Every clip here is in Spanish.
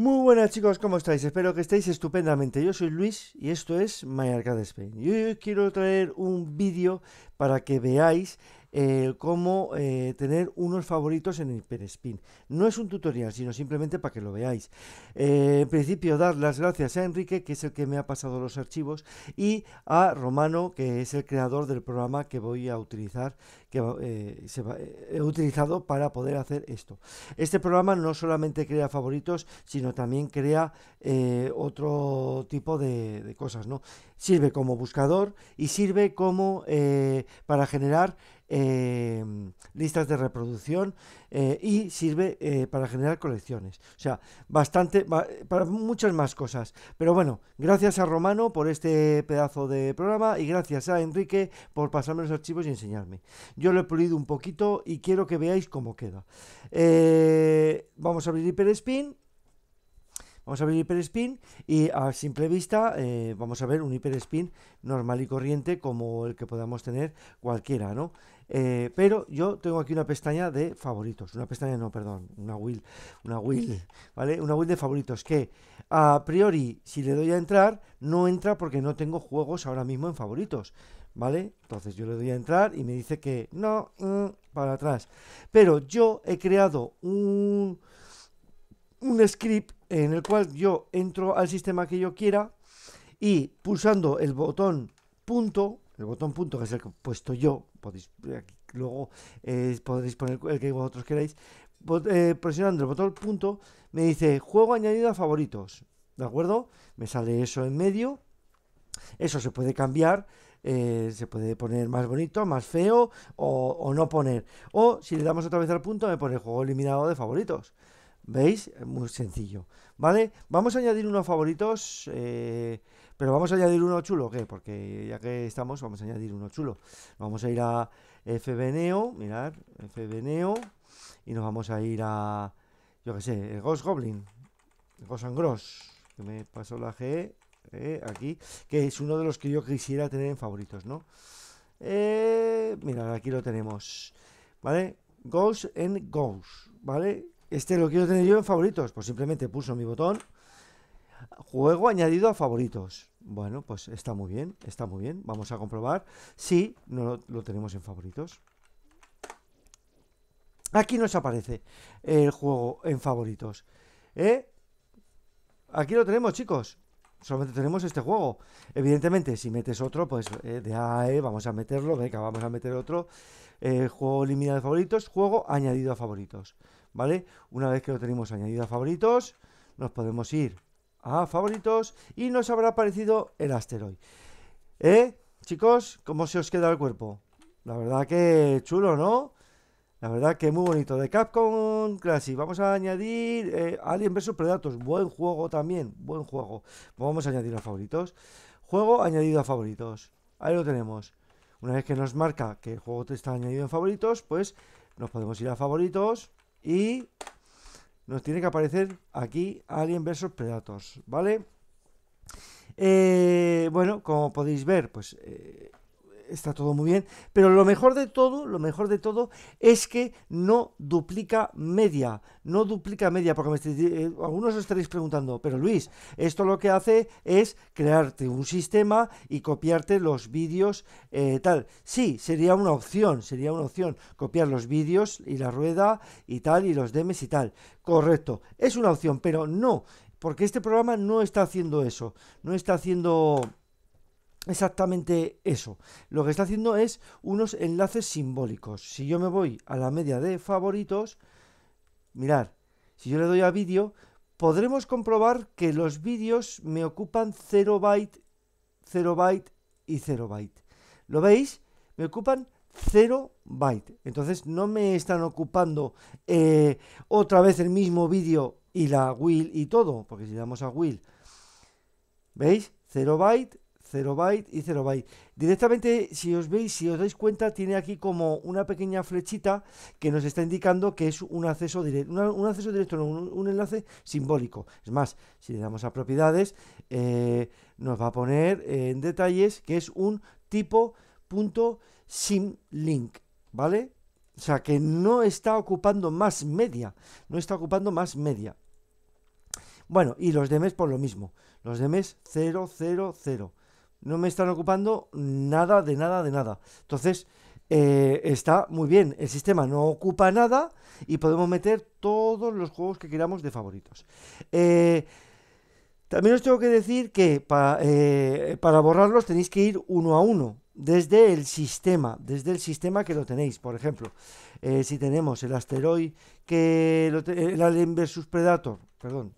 Muy buenas chicos, ¿cómo estáis? Espero que estéis estupendamente. Yo soy Luis y esto es My Arcade Spain. Yo hoy quiero traer un vídeo para que veáis eh, cómo eh, tener unos favoritos en Hyperspin. No es un tutorial, sino simplemente para que lo veáis. Eh, en principio, dar las gracias a Enrique, que es el que me ha pasado los archivos, y a Romano, que es el creador del programa que voy a utilizar, que eh, se va, eh, he utilizado para poder hacer esto. Este programa no solamente crea favoritos, sino también crea eh, otro tipo de, cosas, ¿no? Sirve como buscador y sirve como para generar em, listas de reproducción y sirve para generar colecciones. O sea, bastante, para muchas más cosas. Pero bueno, gracias a Romano por este pedazo de programa y gracias a Enrique por pasarme los archivos y enseñarme. Yo lo he pulido un poquito y quiero que veáis cómo queda. Eh, vamos a abrir Spin. Vamos a abrir Spin y a simple vista eh, vamos a ver un Spin normal y corriente como el que podamos tener cualquiera, ¿no? Eh, pero yo tengo aquí una pestaña de favoritos, una pestaña no, perdón, una will, una will, ¿vale? Una will de favoritos que a priori si le doy a entrar no entra porque no tengo juegos ahora mismo en favoritos. ¿Vale? Entonces yo le doy a entrar y me dice que no, mm, para atrás. Pero yo he creado un, script en el cual yo entro al sistema que yo quiera y pulsando el botón punto, el botón punto que es el que he puesto yo, podéis, luego eh, podéis poner el que vosotros queráis, eh, presionando el botón punto me dice juego añadido a favoritos, ¿de acuerdo? Me sale eso en medio, eso se puede cambiar eh, se puede poner más bonito, más feo o, no poner. O si le damos otra vez al punto me pone juego eliminado de favoritos. ¿Veis? Eh, muy sencillo. ¿Vale? Vamos a añadir unos favoritos, eh, pero vamos a añadir uno chulo, ¿qué? Porque ya que estamos, vamos a añadir uno chulo. Vamos a ir a FBNeo, mirar FBNeo, y nos vamos a ir a, yo qué sé, el Ghost Goblin, el Ghost and Gross, que me pasó la G, ¿eh? aquí, que es uno de los que yo quisiera tener en favoritos, ¿no? Eh, mirad, aquí lo tenemos, ¿vale? Ghost and Ghost, ¿vale? Este lo quiero tener yo en favoritos, pues simplemente puso mi botón, juego añadido a favoritos. Bueno, pues está muy bien, está muy bien, vamos a comprobar si no lo, tenemos en favoritos. Aquí nos aparece el juego en favoritos. ¿Eh? Aquí lo tenemos, chicos solamente tenemos este juego. Evidentemente, si metes otro, pues eh, de AE vamos a meterlo, venga, vamos a meter otro. Eh, juego eliminado de favoritos, juego añadido a favoritos. ¿Vale? Una vez que lo tenemos añadido a favoritos, nos podemos ir a favoritos y nos habrá aparecido el asteroid. ¿Eh? Chicos, ¿cómo se os queda el cuerpo? La verdad que chulo, ¿no? La verdad que muy bonito. De Capcom Classic. Vamos a añadir eh, Alien vs Predators. Buen juego también. Buen juego. Vamos a añadir a favoritos. Juego añadido a favoritos. Ahí lo tenemos. Una vez que nos marca que el juego te está añadido en favoritos, pues nos podemos ir a favoritos y nos tiene que aparecer aquí Alien vs Predators. ¿Vale? Eh, bueno, como podéis ver, pues eh, está todo muy bien, pero lo mejor de todo, lo mejor de todo es que no duplica media, no duplica media, porque me eh, algunos os estaréis preguntando, pero Luis, esto lo que hace es crearte un sistema y copiarte los vídeos eh, tal. Sí, sería una opción, sería una opción copiar los vídeos y la rueda y tal y los demes y tal. Correcto, es una opción, pero no, porque este programa no está haciendo eso, no está haciendo exactamente eso. Lo que está haciendo es unos enlaces simbólicos. Si yo me voy a la media de favoritos, mirar, si yo le doy a vídeo, podremos comprobar que los vídeos me ocupan 0 byte, 0 byte y 0 byte. ¿Lo veis? Me ocupan 0 byte. Entonces no me están ocupando eh, otra vez el mismo vídeo y la will y todo, porque si damos a will, ¿veis? 0 byte, 0 byte y 0 byte. Directamente, si os veis, si os dais cuenta, tiene aquí como una pequeña flechita que nos está indicando que es un acceso directo, un acceso directo, un, enlace simbólico. Es más, si le damos a propiedades, eh, nos va a poner en detalles que es un tipo punto link, ¿vale? O sea, que no está ocupando más media, no está ocupando más media. Bueno, y los demás por lo mismo, los 0 000. No me están ocupando nada, de nada, de nada. Entonces, eh, está muy bien. El sistema no ocupa nada y podemos meter todos los juegos que queramos de favoritos. Eh, también os tengo que decir que eh, para, borrarlos tenéis que ir uno a uno desde el sistema, desde el sistema que lo tenéis. Por ejemplo, si tenemos el asteroid. que el Alien versus Predator, perdón,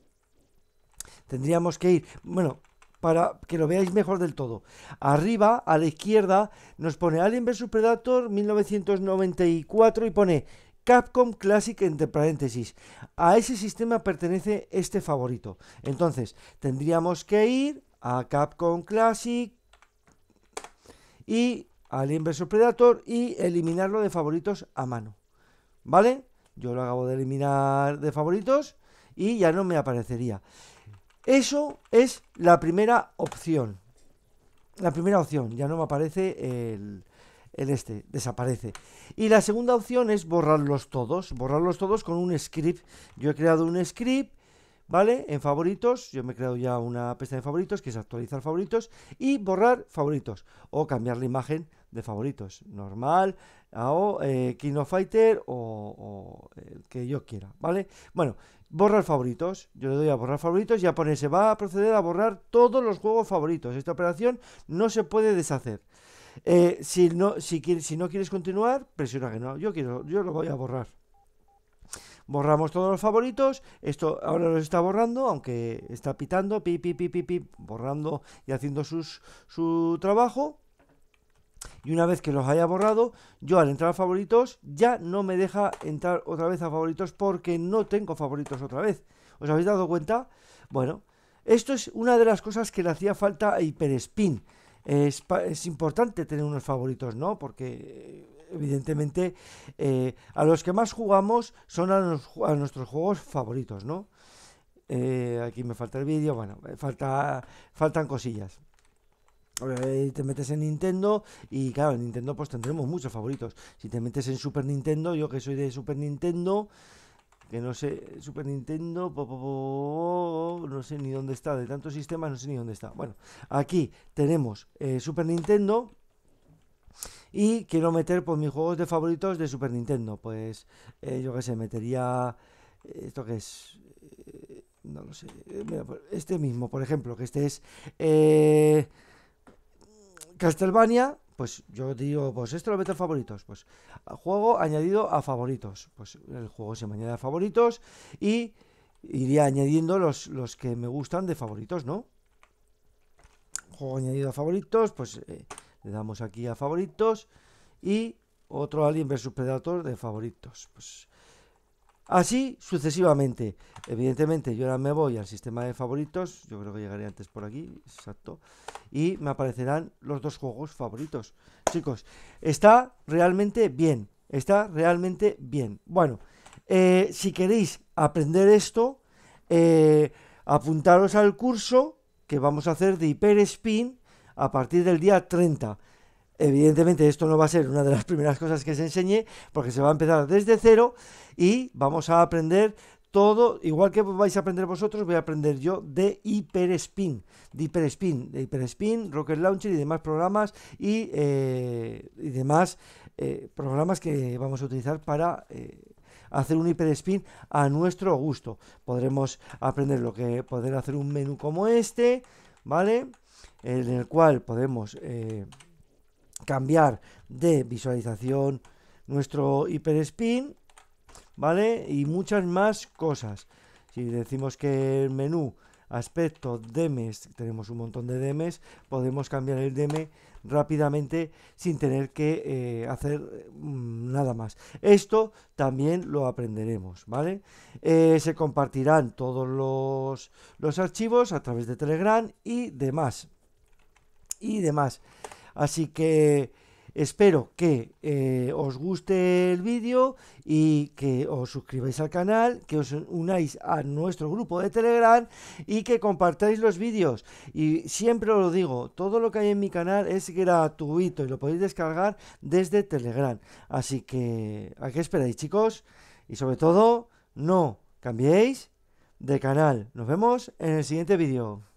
tendríamos que ir. Bueno, para que lo veáis mejor del todo. Arriba, a la izquierda, nos pone Alien vs Predator 1994 y pone Capcom Classic entre paréntesis. A ese sistema pertenece este favorito. Entonces, tendríamos que ir a Capcom Classic y Alien vs Predator y eliminarlo de favoritos a mano. ¿Vale? Yo lo acabo de eliminar de favoritos y ya no me aparecería. Eso es la primera opción. La primera opción, ya no me aparece el, este, desaparece. Y la segunda opción es borrarlos todos, borrarlos todos con un script. Yo he creado un script ¿Vale? En favoritos, yo me he creado ya una pestaña de favoritos, que es actualizar favoritos, y borrar favoritos, o cambiar la imagen de favoritos, normal, o eh, Kino Fighter, o, el que yo quiera, ¿vale? Bueno, borrar favoritos, yo le doy a borrar favoritos, ya pone, se va a proceder a borrar todos los juegos favoritos, esta operación no se puede deshacer. Eh, si, no, si no quieres continuar, presiona que no, yo, quiero, yo lo voy a borrar borramos todos los favoritos, esto ahora los está borrando, aunque está pitando, pi, pi, pi, borrando y haciendo su trabajo. Y una vez que los haya borrado, yo al entrar a favoritos ya no me deja entrar otra vez a favoritos porque no tengo favoritos otra vez. ¿Os habéis dado cuenta? Bueno, esto es una de las cosas que le hacía falta a Hyperspin. Es, es importante tener unos favoritos, ¿no? Porque evidentemente, eh, a los que más jugamos son a, a nuestros juegos favoritos, ¿no? Eh, aquí me falta el vídeo, bueno, eh, falta, faltan cosillas. te metes en Nintendo y claro, en Nintendo pues tendremos muchos favoritos. Si te metes en Super Nintendo, yo que soy de Super Nintendo, que no sé, Super Nintendo, no sé ni dónde está, de tantos sistemas no sé ni dónde está. Bueno, aquí tenemos Super Nintendo, y quiero meter pues mis juegos de favoritos de Super Nintendo. Pues eh, yo qué sé, metería eh, esto que es eh, no lo sé. Pues, este mismo, por ejemplo, que este es eh, Castlevania, pues yo digo, pues esto lo meto a favoritos. Pues juego añadido a favoritos. Pues el juego se me añade a favoritos y iría añadiendo los, los que me gustan de favoritos, ¿no? Juego añadido a favoritos, pues le damos aquí a favoritos y otro Alien versus Predator de favoritos. Pues así sucesivamente. Evidentemente, yo ahora me voy al sistema de favoritos. Yo creo que llegaré antes por aquí, exacto. Y me aparecerán los dos juegos favoritos. Chicos, está realmente bien. Está realmente bien. Bueno, eh, si queréis aprender esto, eh, apuntaros al curso que vamos a hacer de HyperSpin Spin a partir del día 30. Evidentemente esto no va a ser una de las primeras cosas que se enseñe porque se va a empezar desde cero y vamos a aprender todo, igual que vais a aprender vosotros, voy a aprender yo de Hyperspin, de Hyperspin, de Hyperspin, Rocket Launcher y demás programas y, eh, y demás eh, programas que vamos a utilizar para... Eh, hacer un spin a nuestro gusto. Podremos aprender lo que poder hacer un menú como este, ¿vale? en el cual podemos eh, cambiar de visualización nuestro spin ¿vale? Y muchas más cosas. Si decimos que el menú aspecto DEMES, tenemos un montón de DEMES, podemos cambiar el DEME rápidamente sin tener que eh, hacer mm, nada más. Esto también lo aprenderemos, ¿vale? Eh, se compartirán todos los, los archivos a través de Telegram y demás y demás. Así que espero que eh, os guste el vídeo y que os suscribáis al canal, que os unáis a nuestro grupo de Telegram y que compartáis los vídeos. Y siempre os lo digo, todo lo que hay en mi canal es gratuito y lo podéis descargar desde Telegram. Así que, ¿a qué esperáis chicos? Y sobre todo, no cambiéis de canal. Nos vemos en el siguiente vídeo.